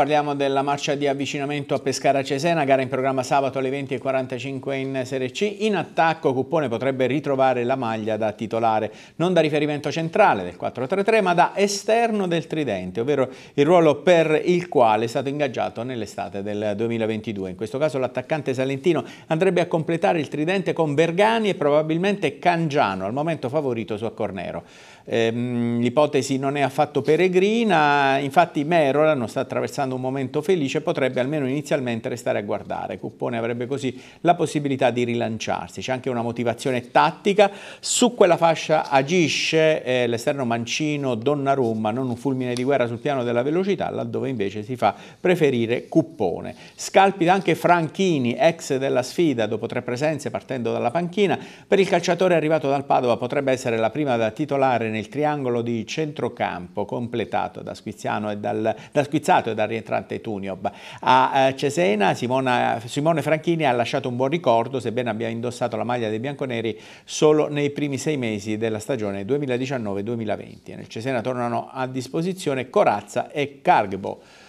Parliamo della marcia di avvicinamento a Pescara-Cesena, gara in programma sabato alle 20.45 in Serie C. In attacco Cuppone potrebbe ritrovare la maglia da titolare, non da riferimento centrale del 4-3-3, ma da esterno del tridente, ovvero il ruolo per il quale è stato ingaggiato nell'estate del 2022. In questo caso l'attaccante salentino andrebbe a completare il tridente con Bergani e probabilmente Cangiano, al momento favorito su Accornero. Ehm, L'ipotesi non è affatto peregrina, infatti Merola non sta attraversando passando un momento felice potrebbe almeno inizialmente restare a guardare. Cuppone avrebbe così la possibilità di rilanciarsi. C'è anche una motivazione tattica. Su quella fascia agisce eh, l'esterno mancino Donnarumma, non un fulmine di guerra sul piano della velocità, laddove invece si fa preferire Cuppone. Scalpita anche Franchini, ex della sfida, dopo tre presenze partendo dalla panchina. Per il calciatore arrivato dal Padova potrebbe essere la prima da titolare nel triangolo di centrocampo, completato da Squizziano e dal, da Squizzato e dal rientro rientrante Tuniob. A eh, Cesena Simona, Simone Franchini ha lasciato un buon ricordo, sebbene abbia indossato la maglia dei bianconeri solo nei primi sei mesi della stagione 2019-2020. Nel Cesena tornano a disposizione Corazza e Cargbo.